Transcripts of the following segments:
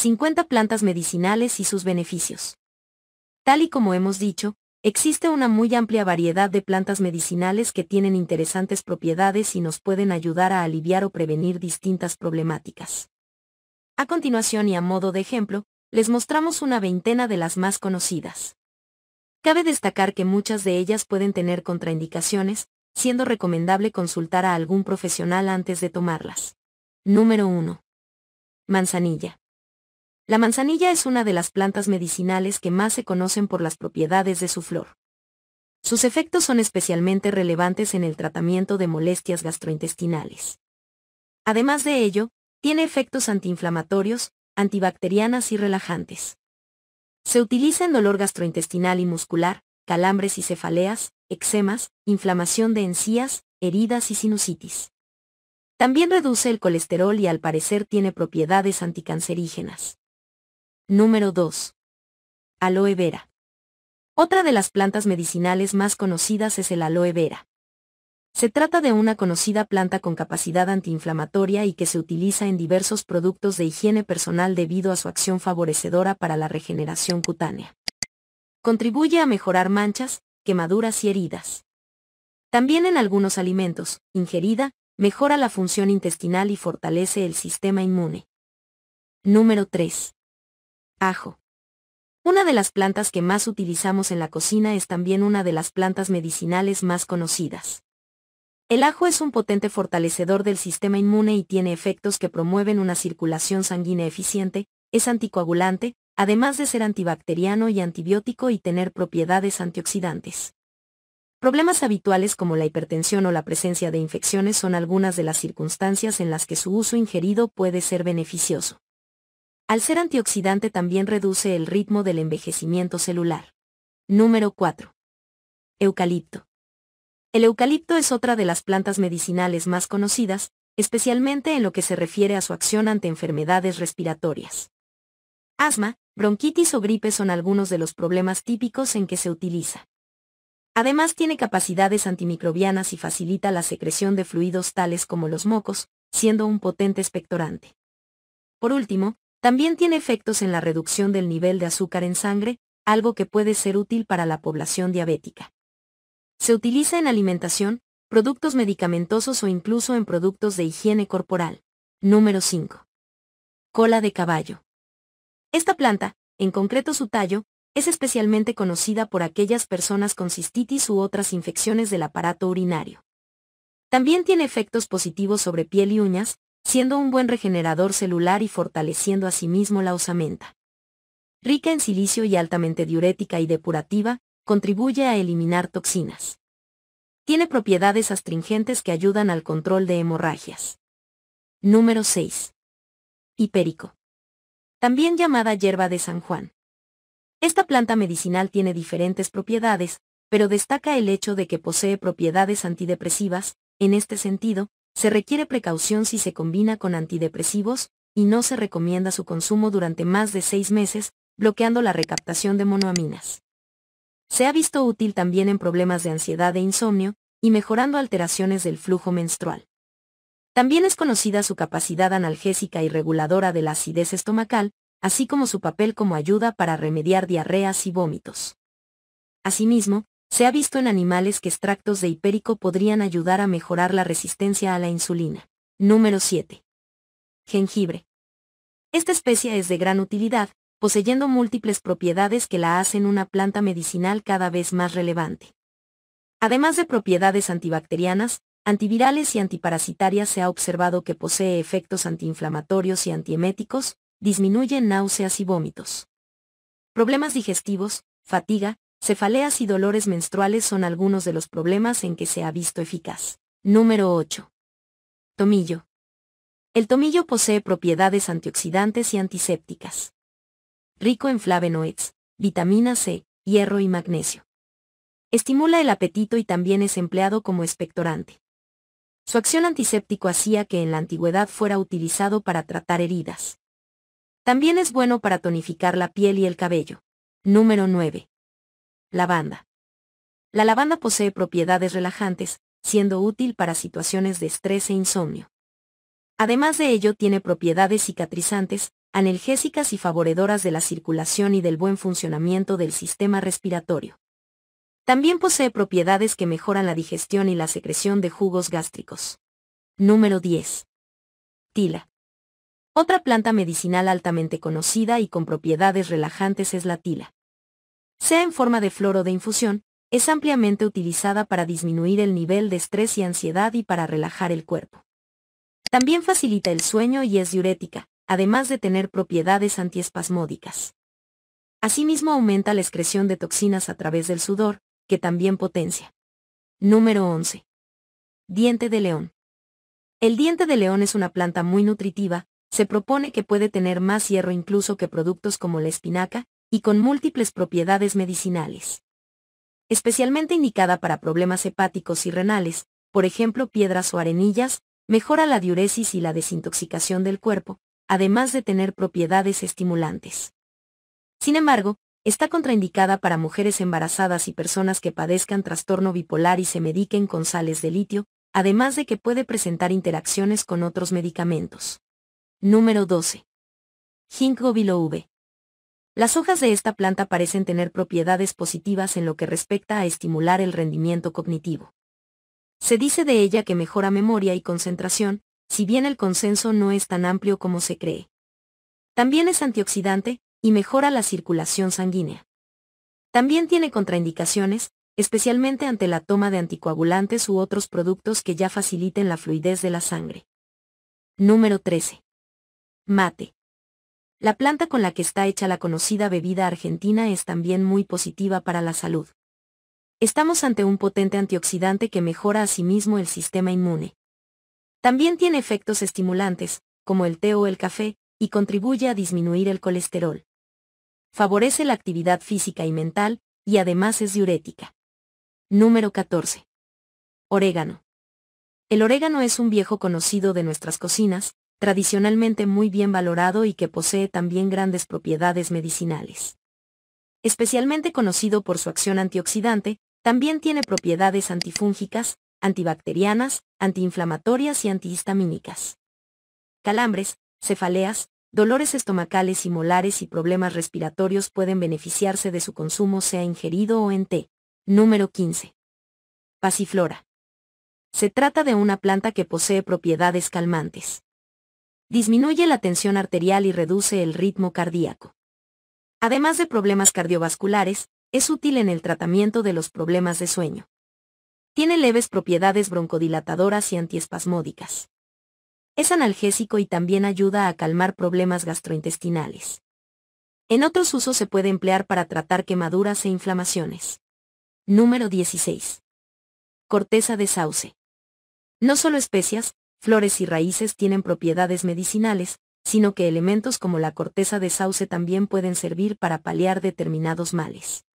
50 plantas medicinales y sus beneficios. Tal y como hemos dicho, existe una muy amplia variedad de plantas medicinales que tienen interesantes propiedades y nos pueden ayudar a aliviar o prevenir distintas problemáticas. A continuación y a modo de ejemplo, les mostramos una veintena de las más conocidas. Cabe destacar que muchas de ellas pueden tener contraindicaciones, siendo recomendable consultar a algún profesional antes de tomarlas. Número 1. Manzanilla. La manzanilla es una de las plantas medicinales que más se conocen por las propiedades de su flor. Sus efectos son especialmente relevantes en el tratamiento de molestias gastrointestinales. Además de ello, tiene efectos antiinflamatorios, antibacterianas y relajantes. Se utiliza en dolor gastrointestinal y muscular, calambres y cefaleas, eczemas, inflamación de encías, heridas y sinusitis. También reduce el colesterol y al parecer tiene propiedades anticancerígenas. Número 2. Aloe vera. Otra de las plantas medicinales más conocidas es el aloe vera. Se trata de una conocida planta con capacidad antiinflamatoria y que se utiliza en diversos productos de higiene personal debido a su acción favorecedora para la regeneración cutánea. Contribuye a mejorar manchas, quemaduras y heridas. También en algunos alimentos, ingerida, mejora la función intestinal y fortalece el sistema inmune. Número 3. Ajo. Una de las plantas que más utilizamos en la cocina es también una de las plantas medicinales más conocidas. El ajo es un potente fortalecedor del sistema inmune y tiene efectos que promueven una circulación sanguínea eficiente, es anticoagulante, además de ser antibacteriano y antibiótico y tener propiedades antioxidantes. Problemas habituales como la hipertensión o la presencia de infecciones son algunas de las circunstancias en las que su uso ingerido puede ser beneficioso. Al ser antioxidante también reduce el ritmo del envejecimiento celular. Número 4. Eucalipto. El eucalipto es otra de las plantas medicinales más conocidas, especialmente en lo que se refiere a su acción ante enfermedades respiratorias. Asma, bronquitis o gripe son algunos de los problemas típicos en que se utiliza. Además tiene capacidades antimicrobianas y facilita la secreción de fluidos tales como los mocos, siendo un potente expectorante. Por último, también tiene efectos en la reducción del nivel de azúcar en sangre, algo que puede ser útil para la población diabética. Se utiliza en alimentación, productos medicamentosos o incluso en productos de higiene corporal. Número 5. Cola de caballo. Esta planta, en concreto su tallo, es especialmente conocida por aquellas personas con cistitis u otras infecciones del aparato urinario. También tiene efectos positivos sobre piel y uñas, siendo un buen regenerador celular y fortaleciendo asimismo la osamenta. Rica en silicio y altamente diurética y depurativa, contribuye a eliminar toxinas. Tiene propiedades astringentes que ayudan al control de hemorragias. Número 6. Hipérico. También llamada hierba de San Juan. Esta planta medicinal tiene diferentes propiedades, pero destaca el hecho de que posee propiedades antidepresivas, en este sentido, se requiere precaución si se combina con antidepresivos, y no se recomienda su consumo durante más de seis meses, bloqueando la recaptación de monoaminas. Se ha visto útil también en problemas de ansiedad e insomnio, y mejorando alteraciones del flujo menstrual. También es conocida su capacidad analgésica y reguladora de la acidez estomacal, así como su papel como ayuda para remediar diarreas y vómitos. Asimismo, se ha visto en animales que extractos de hipérico podrían ayudar a mejorar la resistencia a la insulina. Número 7. Jengibre. Esta especie es de gran utilidad, poseyendo múltiples propiedades que la hacen una planta medicinal cada vez más relevante. Además de propiedades antibacterianas, antivirales y antiparasitarias se ha observado que posee efectos antiinflamatorios y antieméticos, disminuye náuseas y vómitos. Problemas digestivos, fatiga, Cefaleas y dolores menstruales son algunos de los problemas en que se ha visto eficaz. Número 8. Tomillo. El tomillo posee propiedades antioxidantes y antisépticas. Rico en flavonoides, vitamina C, hierro y magnesio. Estimula el apetito y también es empleado como expectorante. Su acción antiséptico hacía que en la antigüedad fuera utilizado para tratar heridas. También es bueno para tonificar la piel y el cabello. Número 9. Lavanda. La lavanda posee propiedades relajantes, siendo útil para situaciones de estrés e insomnio. Además de ello tiene propiedades cicatrizantes, analgésicas y favorecedoras de la circulación y del buen funcionamiento del sistema respiratorio. También posee propiedades que mejoran la digestión y la secreción de jugos gástricos. Número 10. Tila. Otra planta medicinal altamente conocida y con propiedades relajantes es la tila sea en forma de flor o de infusión, es ampliamente utilizada para disminuir el nivel de estrés y ansiedad y para relajar el cuerpo. También facilita el sueño y es diurética, además de tener propiedades antiespasmódicas. Asimismo aumenta la excreción de toxinas a través del sudor, que también potencia. Número 11. Diente de león. El diente de león es una planta muy nutritiva, se propone que puede tener más hierro incluso que productos como la espinaca, y con múltiples propiedades medicinales. Especialmente indicada para problemas hepáticos y renales, por ejemplo piedras o arenillas, mejora la diuresis y la desintoxicación del cuerpo, además de tener propiedades estimulantes. Sin embargo, está contraindicada para mujeres embarazadas y personas que padezcan trastorno bipolar y se mediquen con sales de litio, además de que puede presentar interacciones con otros medicamentos. Número 12. Ginkgo biloba. Las hojas de esta planta parecen tener propiedades positivas en lo que respecta a estimular el rendimiento cognitivo. Se dice de ella que mejora memoria y concentración, si bien el consenso no es tan amplio como se cree. También es antioxidante, y mejora la circulación sanguínea. También tiene contraindicaciones, especialmente ante la toma de anticoagulantes u otros productos que ya faciliten la fluidez de la sangre. Número 13. Mate. La planta con la que está hecha la conocida bebida argentina es también muy positiva para la salud. Estamos ante un potente antioxidante que mejora asimismo el sistema inmune. También tiene efectos estimulantes, como el té o el café, y contribuye a disminuir el colesterol. Favorece la actividad física y mental, y además es diurética. Número 14. Orégano. El orégano es un viejo conocido de nuestras cocinas, tradicionalmente muy bien valorado y que posee también grandes propiedades medicinales. Especialmente conocido por su acción antioxidante, también tiene propiedades antifúngicas, antibacterianas, antiinflamatorias y antihistamínicas. Calambres, cefaleas, dolores estomacales y molares y problemas respiratorios pueden beneficiarse de su consumo sea ingerido o en té. Número 15. Pasiflora. Se trata de una planta que posee propiedades calmantes disminuye la tensión arterial y reduce el ritmo cardíaco. Además de problemas cardiovasculares, es útil en el tratamiento de los problemas de sueño. Tiene leves propiedades broncodilatadoras y antiespasmódicas. Es analgésico y también ayuda a calmar problemas gastrointestinales. En otros usos se puede emplear para tratar quemaduras e inflamaciones. Número 16. Corteza de sauce. No solo especias, flores y raíces tienen propiedades medicinales, sino que elementos como la corteza de sauce también pueden servir para paliar determinados males.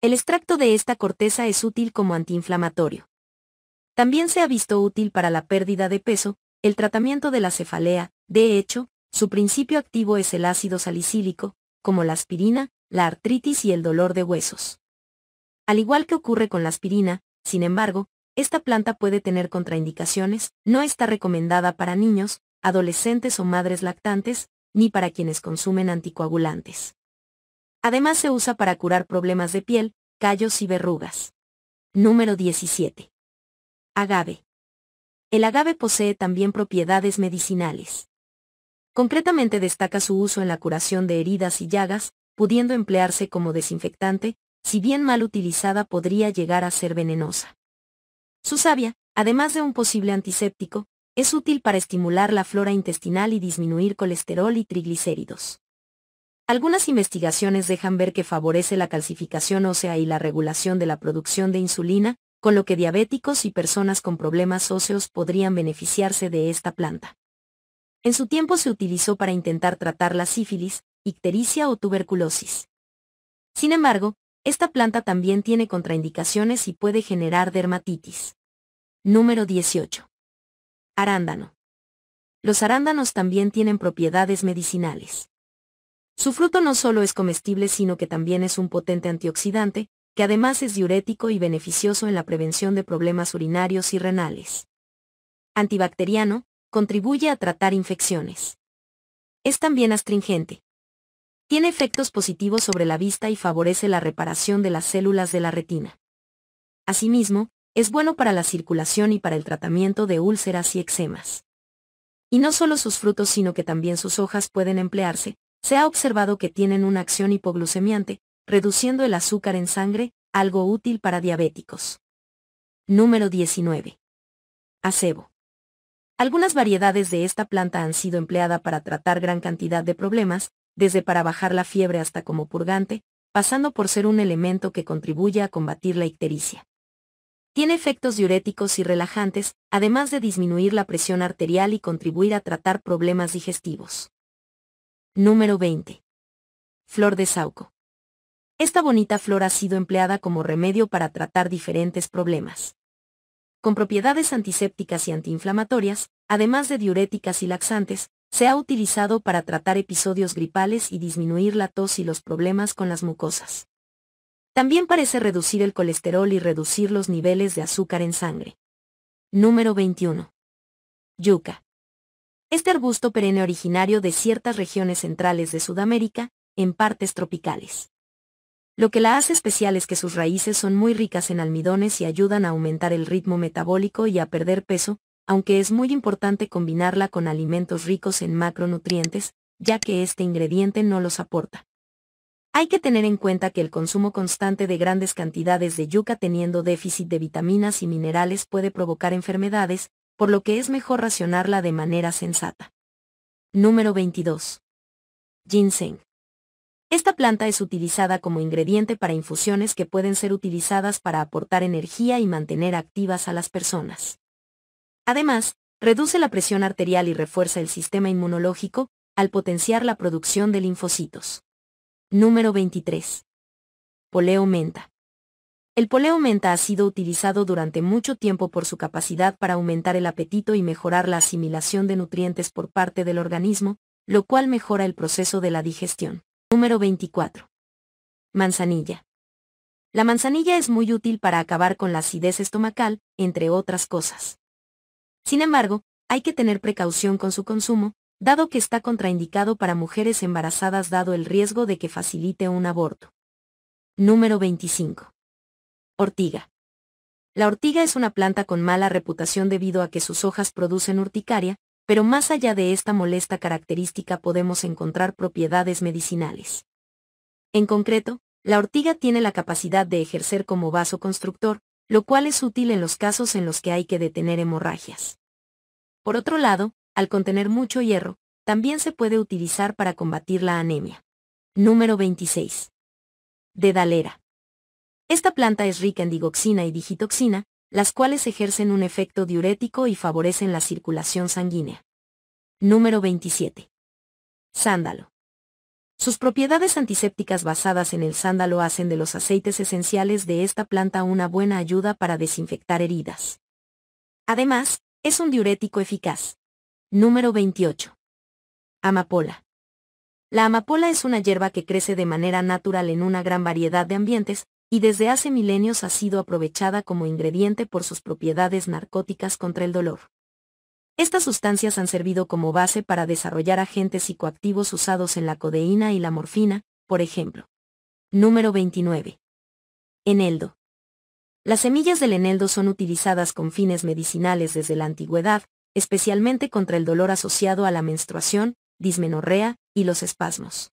El extracto de esta corteza es útil como antiinflamatorio. También se ha visto útil para la pérdida de peso, el tratamiento de la cefalea, de hecho, su principio activo es el ácido salicílico, como la aspirina, la artritis y el dolor de huesos. Al igual que ocurre con la aspirina, sin embargo, esta planta puede tener contraindicaciones, no está recomendada para niños, adolescentes o madres lactantes, ni para quienes consumen anticoagulantes. Además se usa para curar problemas de piel, callos y verrugas. Número 17. Agave. El agave posee también propiedades medicinales. Concretamente destaca su uso en la curación de heridas y llagas, pudiendo emplearse como desinfectante, si bien mal utilizada podría llegar a ser venenosa. Su savia, además de un posible antiséptico, es útil para estimular la flora intestinal y disminuir colesterol y triglicéridos. Algunas investigaciones dejan ver que favorece la calcificación ósea y la regulación de la producción de insulina, con lo que diabéticos y personas con problemas óseos podrían beneficiarse de esta planta. En su tiempo se utilizó para intentar tratar la sífilis, ictericia o tuberculosis. Sin embargo, esta planta también tiene contraindicaciones y puede generar dermatitis. Número 18. Arándano. Los arándanos también tienen propiedades medicinales. Su fruto no solo es comestible sino que también es un potente antioxidante, que además es diurético y beneficioso en la prevención de problemas urinarios y renales. Antibacteriano, contribuye a tratar infecciones. Es también astringente, tiene efectos positivos sobre la vista y favorece la reparación de las células de la retina. Asimismo, es bueno para la circulación y para el tratamiento de úlceras y eczemas. Y no solo sus frutos sino que también sus hojas pueden emplearse, se ha observado que tienen una acción hipoglucemiante, reduciendo el azúcar en sangre, algo útil para diabéticos. Número 19. Acebo. Algunas variedades de esta planta han sido empleada para tratar gran cantidad de problemas, desde para bajar la fiebre hasta como purgante, pasando por ser un elemento que contribuye a combatir la ictericia. Tiene efectos diuréticos y relajantes, además de disminuir la presión arterial y contribuir a tratar problemas digestivos. Número 20. Flor de Sauco. Esta bonita flor ha sido empleada como remedio para tratar diferentes problemas. Con propiedades antisépticas y antiinflamatorias, además de diuréticas y laxantes, se ha utilizado para tratar episodios gripales y disminuir la tos y los problemas con las mucosas. También parece reducir el colesterol y reducir los niveles de azúcar en sangre. Número 21. Yuca. Este arbusto perenne originario de ciertas regiones centrales de Sudamérica, en partes tropicales. Lo que la hace especial es que sus raíces son muy ricas en almidones y ayudan a aumentar el ritmo metabólico y a perder peso, aunque es muy importante combinarla con alimentos ricos en macronutrientes, ya que este ingrediente no los aporta. Hay que tener en cuenta que el consumo constante de grandes cantidades de yuca teniendo déficit de vitaminas y minerales puede provocar enfermedades, por lo que es mejor racionarla de manera sensata. Número 22. Ginseng. Esta planta es utilizada como ingrediente para infusiones que pueden ser utilizadas para aportar energía y mantener activas a las personas. Además, reduce la presión arterial y refuerza el sistema inmunológico al potenciar la producción de linfocitos. Número 23. Poleo menta. El poleo menta ha sido utilizado durante mucho tiempo por su capacidad para aumentar el apetito y mejorar la asimilación de nutrientes por parte del organismo, lo cual mejora el proceso de la digestión. Número 24. Manzanilla. La manzanilla es muy útil para acabar con la acidez estomacal, entre otras cosas. Sin embargo, hay que tener precaución con su consumo, dado que está contraindicado para mujeres embarazadas dado el riesgo de que facilite un aborto. Número 25. Ortiga. La ortiga es una planta con mala reputación debido a que sus hojas producen urticaria, pero más allá de esta molesta característica podemos encontrar propiedades medicinales. En concreto, la ortiga tiene la capacidad de ejercer como vaso constructor, lo cual es útil en los casos en los que hay que detener hemorragias. Por otro lado, al contener mucho hierro, también se puede utilizar para combatir la anemia. Número 26. Dedalera. Esta planta es rica en digoxina y digitoxina, las cuales ejercen un efecto diurético y favorecen la circulación sanguínea. Número 27. Sándalo. Sus propiedades antisépticas basadas en el sándalo hacen de los aceites esenciales de esta planta una buena ayuda para desinfectar heridas. Además, es un diurético eficaz. Número 28. Amapola. La amapola es una hierba que crece de manera natural en una gran variedad de ambientes, y desde hace milenios ha sido aprovechada como ingrediente por sus propiedades narcóticas contra el dolor. Estas sustancias han servido como base para desarrollar agentes psicoactivos usados en la codeína y la morfina, por ejemplo. Número 29. Eneldo. Las semillas del eneldo son utilizadas con fines medicinales desde la antigüedad, especialmente contra el dolor asociado a la menstruación, dismenorrea y los espasmos.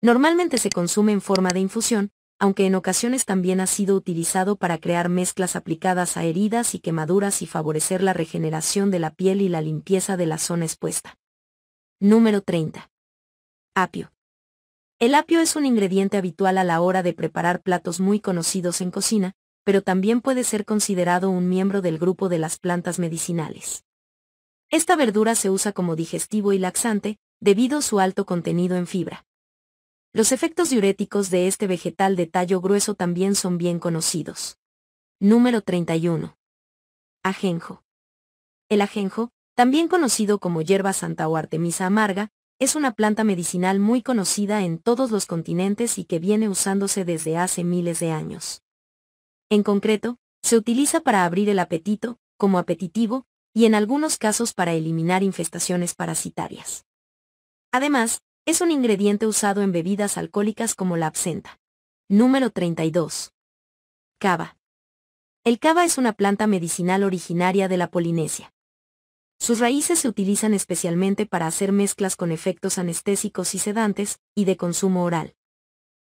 Normalmente se consume en forma de infusión, aunque en ocasiones también ha sido utilizado para crear mezclas aplicadas a heridas y quemaduras y favorecer la regeneración de la piel y la limpieza de la zona expuesta. Número 30. Apio. El apio es un ingrediente habitual a la hora de preparar platos muy conocidos en cocina, pero también puede ser considerado un miembro del grupo de las plantas medicinales. Esta verdura se usa como digestivo y laxante, debido a su alto contenido en fibra. Los efectos diuréticos de este vegetal de tallo grueso también son bien conocidos. Número 31. Ajenjo. El ajenjo, también conocido como hierba santa o artemisa amarga, es una planta medicinal muy conocida en todos los continentes y que viene usándose desde hace miles de años. En concreto, se utiliza para abrir el apetito, como apetitivo, y en algunos casos para eliminar infestaciones parasitarias. Además, es un ingrediente usado en bebidas alcohólicas como la absenta. Número 32. Cava. El cava es una planta medicinal originaria de la Polinesia. Sus raíces se utilizan especialmente para hacer mezclas con efectos anestésicos y sedantes, y de consumo oral.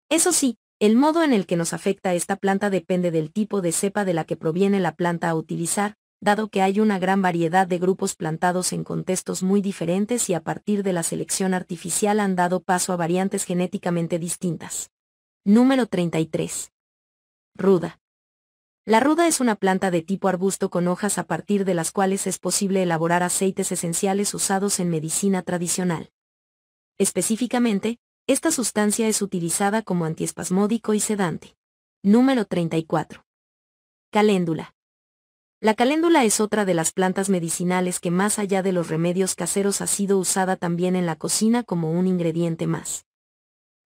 Eso sí, el modo en el que nos afecta esta planta depende del tipo de cepa de la que proviene la planta a utilizar, dado que hay una gran variedad de grupos plantados en contextos muy diferentes y a partir de la selección artificial han dado paso a variantes genéticamente distintas. Número 33. Ruda. La ruda es una planta de tipo arbusto con hojas a partir de las cuales es posible elaborar aceites esenciales usados en medicina tradicional. Específicamente, esta sustancia es utilizada como antiespasmódico y sedante. Número 34. Caléndula. La caléndula es otra de las plantas medicinales que más allá de los remedios caseros ha sido usada también en la cocina como un ingrediente más.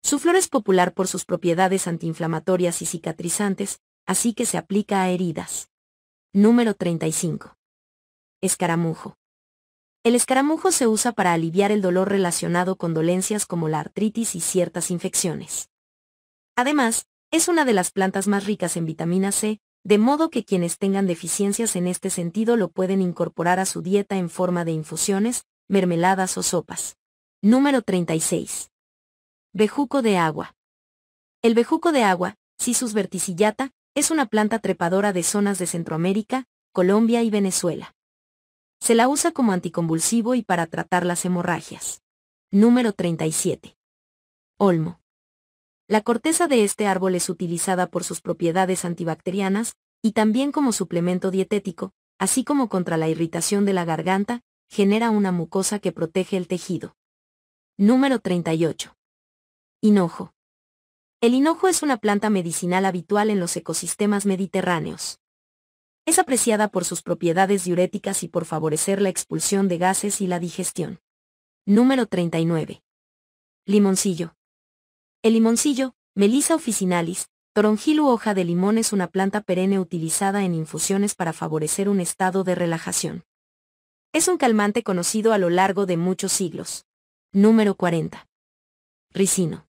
Su flor es popular por sus propiedades antiinflamatorias y cicatrizantes, así que se aplica a heridas. Número 35. Escaramujo. El escaramujo se usa para aliviar el dolor relacionado con dolencias como la artritis y ciertas infecciones. Además, es una de las plantas más ricas en vitamina C, de modo que quienes tengan deficiencias en este sentido lo pueden incorporar a su dieta en forma de infusiones, mermeladas o sopas. Número 36. Bejuco de agua. El bejuco de agua, Cisus verticillata, es una planta trepadora de zonas de Centroamérica, Colombia y Venezuela. Se la usa como anticonvulsivo y para tratar las hemorragias. Número 37. Olmo. La corteza de este árbol es utilizada por sus propiedades antibacterianas y también como suplemento dietético, así como contra la irritación de la garganta, genera una mucosa que protege el tejido. Número 38. Hinojo. El hinojo es una planta medicinal habitual en los ecosistemas mediterráneos. Es apreciada por sus propiedades diuréticas y por favorecer la expulsión de gases y la digestión. Número 39. Limoncillo. El limoncillo, Melissa officinalis, toronjil hoja de limón es una planta perenne utilizada en infusiones para favorecer un estado de relajación. Es un calmante conocido a lo largo de muchos siglos. Número 40. Ricino.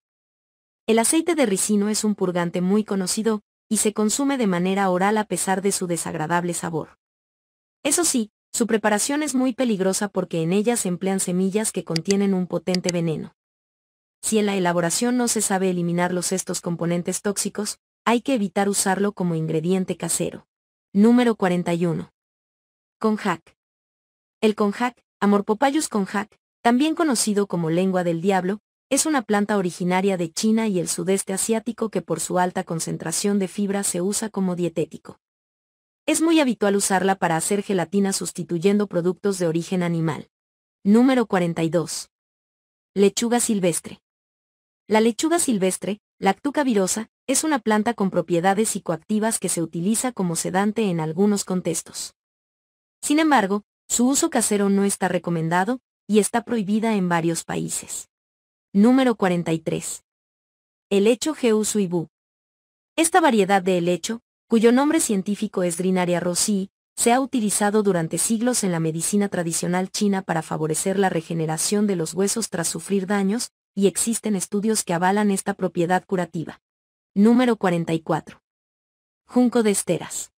El aceite de ricino es un purgante muy conocido, y se consume de manera oral a pesar de su desagradable sabor. Eso sí, su preparación es muy peligrosa porque en ella se emplean semillas que contienen un potente veneno. Si en la elaboración no se sabe eliminar los estos componentes tóxicos, hay que evitar usarlo como ingrediente casero. Número 41. Conjac. El conjac, Amorpopayus conjac, también conocido como lengua del diablo, es una planta originaria de China y el sudeste asiático que por su alta concentración de fibra se usa como dietético. Es muy habitual usarla para hacer gelatina sustituyendo productos de origen animal. Número 42. Lechuga silvestre. La lechuga silvestre, Lactuca virosa, es una planta con propiedades psicoactivas que se utiliza como sedante en algunos contextos. Sin embargo, su uso casero no está recomendado y está prohibida en varios países. Número 43. Helecho geusuibu. Esta variedad de helecho, cuyo nombre científico es Drinaria Rossi, se ha utilizado durante siglos en la medicina tradicional china para favorecer la regeneración de los huesos tras sufrir daños, y existen estudios que avalan esta propiedad curativa. Número 44. Junco de esteras.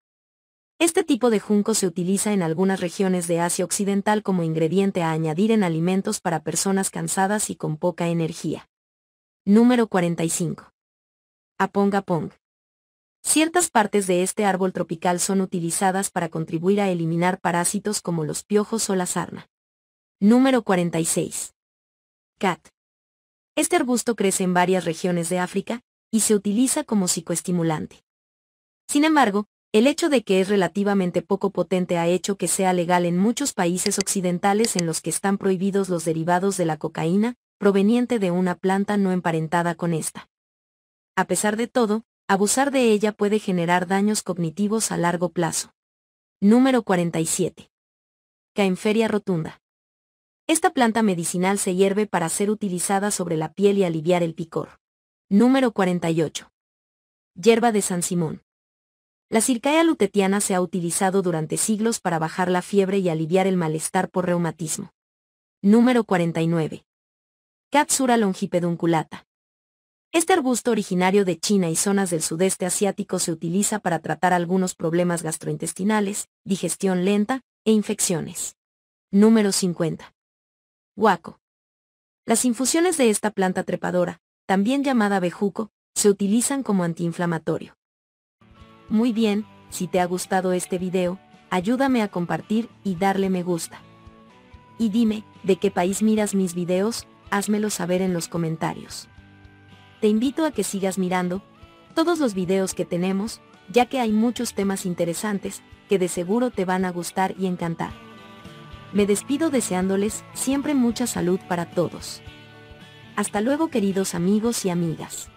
Este tipo de junco se utiliza en algunas regiones de Asia Occidental como ingrediente a añadir en alimentos para personas cansadas y con poca energía. Número 45. Aponga pong. Ciertas partes de este árbol tropical son utilizadas para contribuir a eliminar parásitos como los piojos o la sarna. Número 46. Cat. Este arbusto crece en varias regiones de África y se utiliza como psicoestimulante. Sin embargo, el hecho de que es relativamente poco potente ha hecho que sea legal en muchos países occidentales en los que están prohibidos los derivados de la cocaína, proveniente de una planta no emparentada con esta. A pesar de todo, abusar de ella puede generar daños cognitivos a largo plazo. Número 47. Caenferia rotunda. Esta planta medicinal se hierve para ser utilizada sobre la piel y aliviar el picor. Número 48. Hierba de San Simón. La circaea lutetiana se ha utilizado durante siglos para bajar la fiebre y aliviar el malestar por reumatismo. Número 49. Capsura longipedunculata. Este arbusto originario de China y zonas del sudeste asiático se utiliza para tratar algunos problemas gastrointestinales, digestión lenta e infecciones. Número 50. Huaco. Las infusiones de esta planta trepadora, también llamada bejuco, se utilizan como antiinflamatorio. Muy bien, si te ha gustado este video, ayúdame a compartir y darle me gusta. Y dime, ¿de qué país miras mis videos? Házmelo saber en los comentarios. Te invito a que sigas mirando todos los videos que tenemos, ya que hay muchos temas interesantes que de seguro te van a gustar y encantar. Me despido deseándoles siempre mucha salud para todos. Hasta luego queridos amigos y amigas.